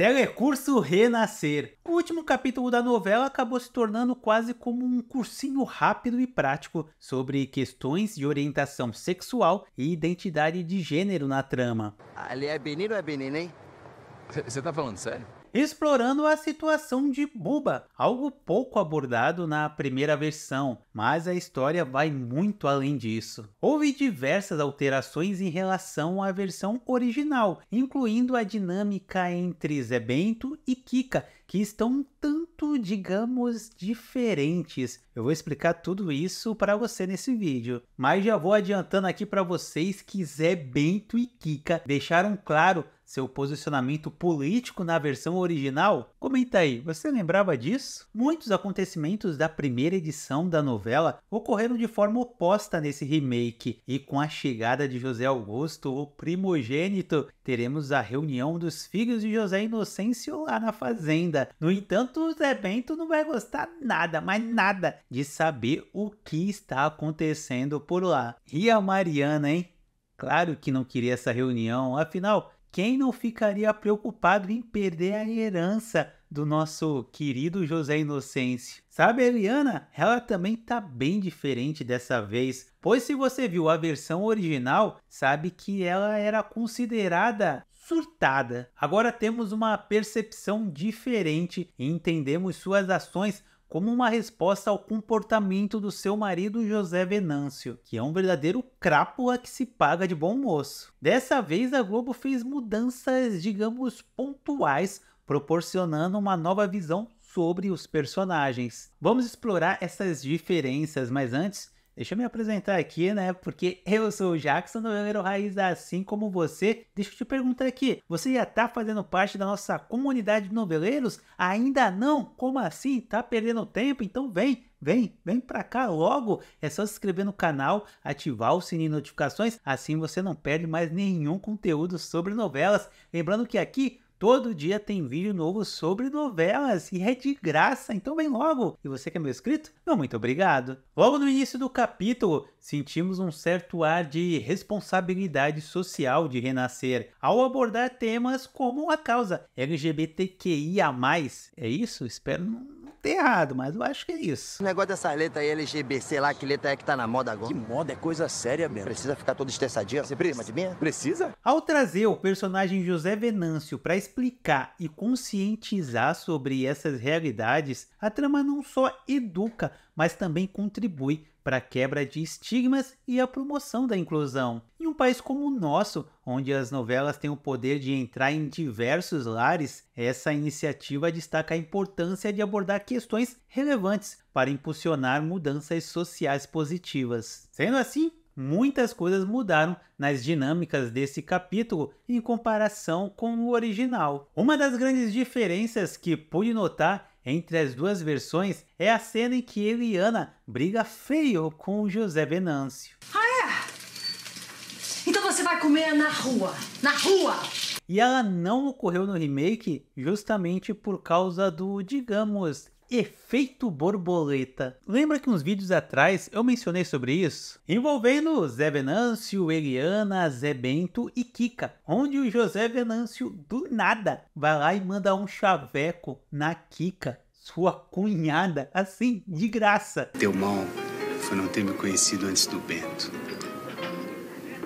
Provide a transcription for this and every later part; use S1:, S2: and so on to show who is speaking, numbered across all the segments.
S1: Telecurso é Renascer. O último capítulo da novela acabou se tornando quase como um cursinho rápido e prático sobre questões de orientação sexual e identidade de gênero na trama. Ali é menino ou é menina, hein? Você tá falando sério? explorando a situação de Buba, algo pouco abordado na primeira versão, mas a história vai muito além disso. Houve diversas alterações em relação à versão original, incluindo a dinâmica entre Bento e Kika, que estão um tanto, digamos, diferentes. Eu vou explicar tudo isso para você nesse vídeo, mas já vou adiantando aqui para vocês que Zé Bento e Kika deixaram claro seu posicionamento político na versão original? Comenta aí, você lembrava disso? Muitos acontecimentos da primeira edição da novela ocorreram de forma oposta nesse remake, e com a chegada de José Augusto, o primogênito, teremos a reunião dos filhos de José Inocêncio lá na fazenda. No entanto, o Zé Bento não vai gostar nada, mas nada, de saber o que está acontecendo por lá. E a Mariana, hein? Claro que não queria essa reunião, afinal, quem não ficaria preocupado em perder a herança do nosso querido José Inocêncio? Sabe, Eliana, ela também tá bem diferente dessa vez, pois se você viu a versão original, sabe que ela era considerada surtada. Agora temos uma percepção diferente e entendemos suas ações como uma resposta ao comportamento do seu marido José Venâncio, que é um verdadeiro crápula que se paga de bom moço. Dessa vez, a Globo fez mudanças, digamos, pontuais, proporcionando uma nova visão sobre os personagens. Vamos explorar essas diferenças, mas antes Deixa eu me apresentar aqui, né? Porque eu sou o Jackson do Raiz, assim como você. Deixa eu te perguntar aqui: você já tá fazendo parte da nossa comunidade de noveleiros? Ainda não? Como assim? Tá perdendo tempo? Então vem, Vem, vem pra cá logo. É só se inscrever no canal, ativar o sininho de notificações, assim você não perde mais nenhum conteúdo sobre novelas. Lembrando que aqui Todo dia tem vídeo novo sobre novelas e é de graça, então vem logo. E você que é meu inscrito, meu muito obrigado. Logo no início do capítulo, sentimos um certo ar de responsabilidade social de renascer ao abordar temas como a causa LGBTQIA+. É isso? Espero não ter errado, mas eu acho que é isso. O negócio dessa letra aí, LGBT, sei lá que letra é que tá na moda agora. Que moda, é coisa séria mesmo. Precisa ficar todo estressadinho, você precisa de mim? Precisa? Ao trazer o personagem José Venâncio para explicar e conscientizar sobre essas realidades, a trama não só educa, mas também contribui para a quebra de estigmas e a promoção da inclusão país como o nosso, onde as novelas têm o poder de entrar em diversos lares, essa iniciativa destaca a importância de abordar questões relevantes para impulsionar mudanças sociais positivas. Sendo assim, muitas coisas mudaram nas dinâmicas desse capítulo em comparação com o original. Uma das grandes diferenças que pude notar entre as duas versões é a cena em que Eliana briga feio com José Venâncio vai comer na rua. Na rua! E ela não ocorreu no remake justamente por causa do, digamos, efeito borboleta. Lembra que uns vídeos atrás eu mencionei sobre isso? Envolvendo Zé Venâncio, Eliana, Zé Bento e Kika, onde o José Venâncio do nada vai lá e manda um chaveco na Kika, sua cunhada, assim, de graça. Teu mal foi não ter me conhecido antes do Bento.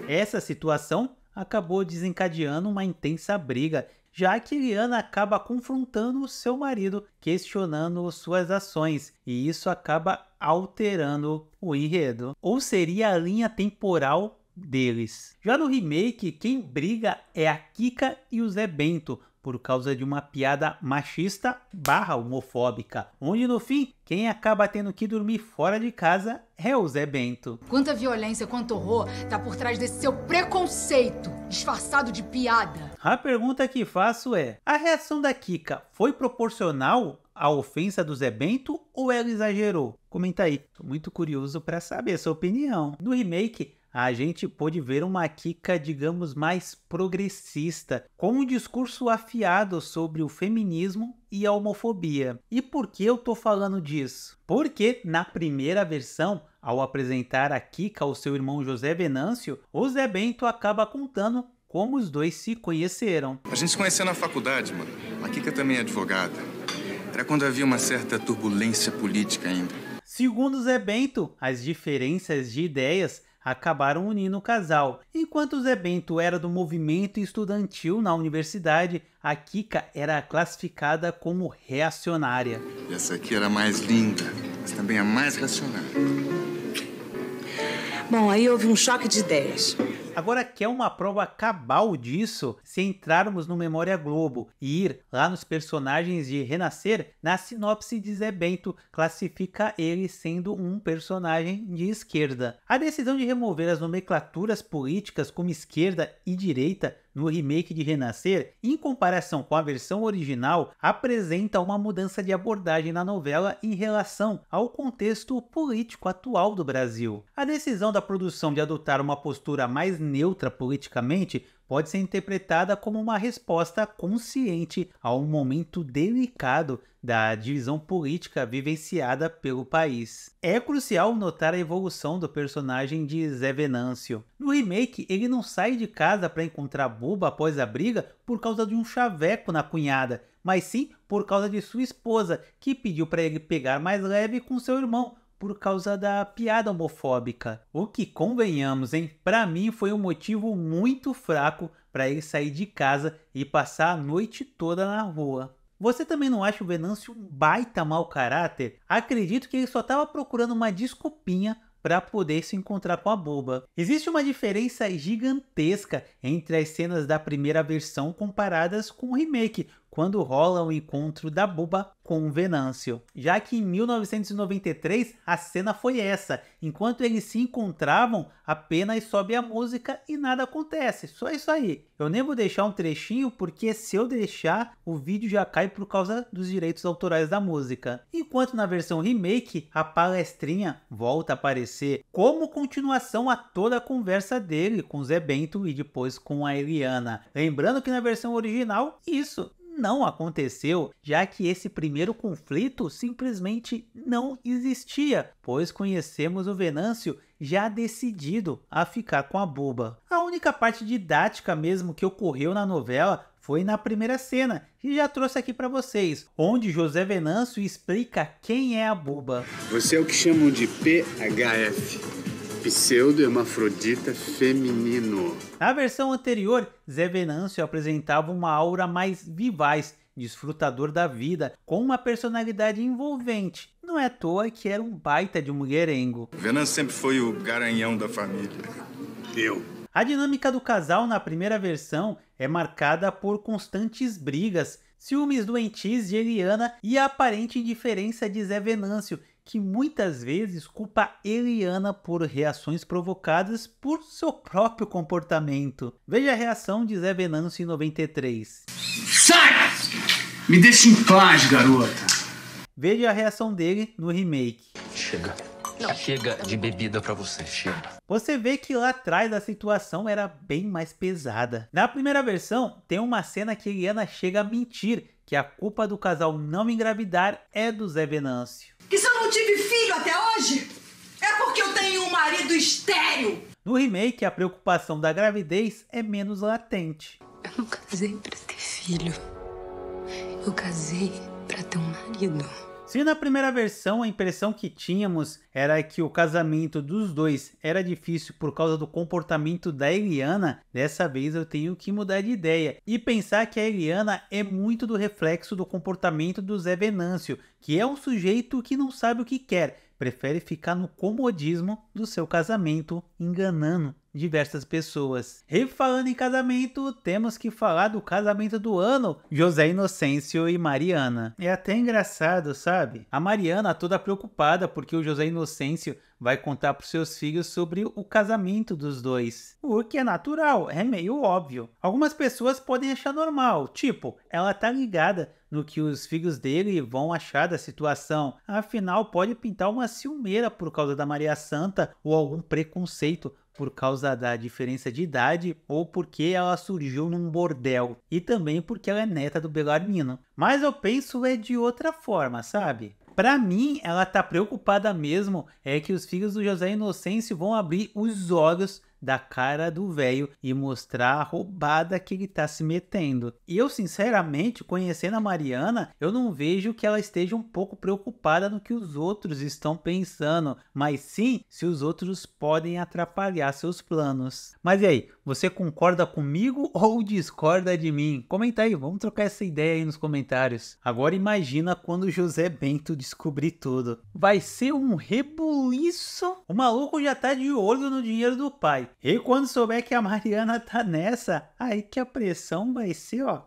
S1: Essa situação acabou desencadeando uma intensa briga, já que Liana acaba confrontando seu marido, questionando suas ações, e isso acaba alterando o enredo. Ou seria a linha temporal deles. Já no remake, quem briga é a Kika e o Zé Bento, por causa de uma piada machista barra homofóbica, onde no fim quem acaba tendo que dormir fora de casa é o Zé Bento. Quanta violência, quanto horror tá por trás desse seu preconceito disfarçado de piada. A pergunta que faço é: a reação da Kika foi proporcional à ofensa do Zé Bento ou ela exagerou? Comenta aí, tô muito curioso para saber a sua opinião. No remake, a gente pôde ver uma Kika, digamos, mais progressista, com um discurso afiado sobre o feminismo e a homofobia. E por que eu tô falando disso? Porque na primeira versão, ao apresentar a Kika ao seu irmão José Venâncio, o Zé Bento acaba contando como os dois se conheceram. A gente se conheceu na faculdade, mano. A Kika também é advogada. Era quando havia uma certa turbulência política ainda. Segundo Zé Bento, as diferenças de ideias acabaram unindo o casal. Enquanto Bento era do movimento estudantil na universidade, a Kika era classificada como reacionária. Essa aqui era mais linda, mas também a mais racional. Bom, aí houve um choque de ideias. Agora, quer é uma prova cabal disso, se entrarmos no Memória Globo e ir lá nos personagens de Renascer, na sinopse de Zé Bento classifica ele sendo um personagem de esquerda. A decisão de remover as nomenclaturas políticas como esquerda e direita no remake de Renascer, em comparação com a versão original, apresenta uma mudança de abordagem na novela em relação ao contexto político atual do Brasil. A decisão da produção de adotar uma postura mais neutra politicamente pode ser interpretada como uma resposta consciente a um momento delicado da divisão política vivenciada pelo país. É crucial notar a evolução do personagem de Zé Venâncio. No remake, ele não sai de casa para encontrar Buba após a briga por causa de um chaveco na cunhada, mas sim por causa de sua esposa, que pediu para ele pegar mais leve com seu irmão, por causa da piada homofóbica. O que convenhamos, hein? Para mim foi um motivo muito fraco para ele sair de casa e passar a noite toda na rua. Você também não acha o Venâncio um baita mau caráter? Acredito que ele só estava procurando uma desculpinha para poder se encontrar com a boba. Existe uma diferença gigantesca entre as cenas da primeira versão comparadas com o remake, quando rola o encontro da Buba com Venâncio. Já que em 1993 a cena foi essa, enquanto eles se encontravam, apenas sobe a música e nada acontece, só isso aí. Eu nem vou deixar um trechinho porque se eu deixar, o vídeo já cai por causa dos direitos autorais da música. Enquanto na versão remake, a palestrinha volta a aparecer como continuação a toda a conversa dele com Zé Bento e depois com a Eliana. Lembrando que na versão original, isso não aconteceu, já que esse primeiro conflito simplesmente não existia, pois conhecemos o Venâncio já decidido a ficar com a Buba A única parte didática mesmo que ocorreu na novela foi na primeira cena, que já trouxe aqui para vocês, onde José Venâncio explica quem é a Buba Você é o que chamam de PHF, pseudo-hermafrodita feminino. Na versão anterior, Zé Venâncio apresentava uma aura mais vivaz, desfrutador da vida, com uma personalidade envolvente. Não é à toa que era um baita de um mulherengo. Venâncio sempre foi o garanhão da família. Eu. A dinâmica do casal na primeira versão é marcada por constantes brigas, ciúmes doentis de Eliana e a aparente indiferença de Zé Venâncio, que muitas vezes culpa Eliana por reações provocadas por seu próprio comportamento. Veja a reação de Zé Venâncio em 93. Sai! Me deixa em paz, garota! Veja a reação dele no remake. Chega. Não. Chega de bebida para você, chega. Você vê que lá atrás a situação era bem mais pesada. Na primeira versão, tem uma cena que Eliana chega a mentir que a culpa do casal não engravidar é do Zé Venâncio. Que são tive filho até hoje? É porque eu tenho um marido estéreo. No remake, a preocupação da gravidez é menos latente. Eu não casei para ter filho. Eu casei para ter um marido. Se na primeira versão a impressão que tínhamos era que o casamento dos dois era difícil por causa do comportamento da Eliana, dessa vez eu tenho que mudar de ideia e pensar que a Eliana é muito do reflexo do comportamento do Zé Venâncio, que é um sujeito que não sabe o que quer, prefere ficar no comodismo do seu casamento, enganando diversas pessoas. E falando em casamento, temos que falar do casamento do ano, José Inocêncio e Mariana. É até engraçado, sabe? A Mariana toda preocupada porque o José Inocêncio vai contar para seus filhos sobre o casamento dos dois. O que é natural, é meio óbvio. Algumas pessoas podem achar normal, tipo, ela tá ligada no que os filhos dele vão achar da situação. Afinal, pode pintar uma ciumeira por causa da Maria Santa ou algum preconceito por causa da diferença de idade ou porque ela surgiu num bordel e também porque ela é neta do Belarmino. Mas eu penso é de outra forma, sabe? Para mim, ela tá preocupada mesmo é que os filhos do José Inocêncio vão abrir os olhos da cara do velho e mostrar a roubada que ele tá se metendo. E eu, sinceramente, conhecendo a Mariana, eu não vejo que ela esteja um pouco preocupada no que os outros estão pensando, mas sim se os outros podem atrapalhar seus planos. Mas e aí, você concorda comigo ou discorda de mim? Comenta aí, vamos trocar essa ideia aí nos comentários. Agora imagina quando José Bento descobrir tudo. Vai ser um rebuliço. O maluco já tá de olho no dinheiro do pai. E quando souber que a Mariana tá nessa, aí que a pressão vai ser, ó,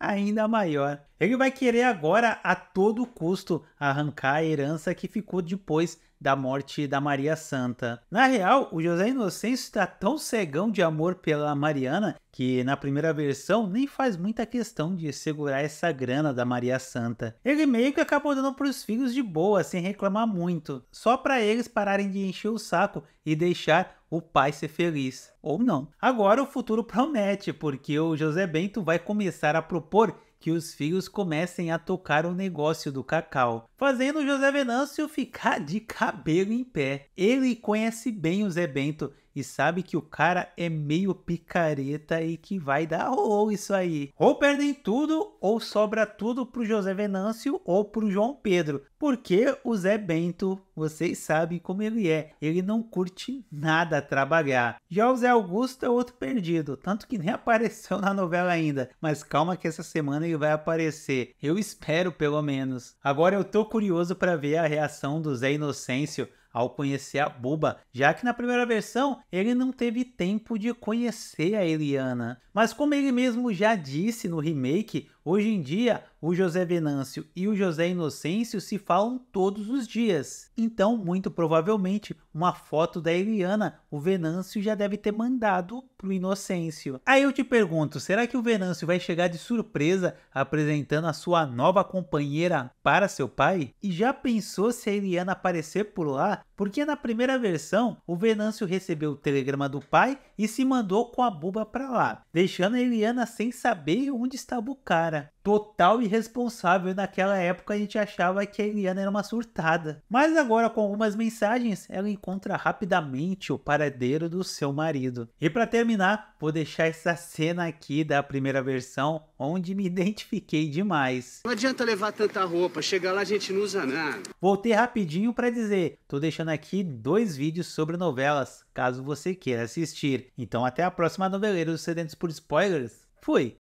S1: ainda maior. Ele vai querer agora a todo custo arrancar a herança que ficou depois da morte da Maria Santa. Na real, o José Inocêncio está tão cegão de amor pela Mariana que na primeira versão nem faz muita questão de segurar essa grana da Maria Santa. Ele meio que acabou dando para os filhos de boa, sem reclamar muito, só para eles pararem de encher o saco e deixar o pai ser feliz, ou não. Agora o futuro promete, porque o José Bento vai começar a propor que os filhos comecem a tocar o negócio do cacau, fazendo José Venâncio ficar de cabelo em pé. Ele conhece bem o Zé Bento e sabe que o cara é meio picareta e que vai dar ou isso aí. Ou perdem tudo, ou sobra tudo pro José Venâncio ou pro João Pedro. Porque o Zé Bento, vocês sabem como ele é, ele não curte nada trabalhar. Já o Zé Augusto é outro perdido, tanto que nem apareceu na novela ainda. Mas calma que essa semana ele vai aparecer. Eu espero pelo menos. Agora eu tô curioso para ver a reação do Zé Inocêncio ao conhecer a Buba, já que na primeira versão ele não teve tempo de conhecer a Eliana. Mas como ele mesmo já disse no remake, Hoje em dia, o José Venâncio e o José Inocêncio se falam todos os dias. Então, muito provavelmente, uma foto da Eliana, o Venâncio já deve ter mandado pro Inocêncio. Aí eu te pergunto, será que o Venâncio vai chegar de surpresa apresentando a sua nova companheira para seu pai? E já pensou se a Eliana aparecer por lá? Porque na primeira versão, o Venâncio recebeu o telegrama do pai e se mandou com a buba para lá, deixando a Eliana sem saber onde estava o cara cara total irresponsável. Naquela época a gente achava que a Eliana era uma surtada. Mas agora, com algumas mensagens, ela encontra rapidamente o paradeiro do seu marido. E para terminar, vou deixar essa cena aqui da primeira versão, onde me identifiquei demais. Não adianta levar tanta roupa, chegar lá a gente não usa nada. Voltei rapidinho para dizer, tô deixando aqui dois vídeos sobre novelas, caso você queira assistir. Então até a próxima noveleira dos Sedentos por Spoilers. Fui!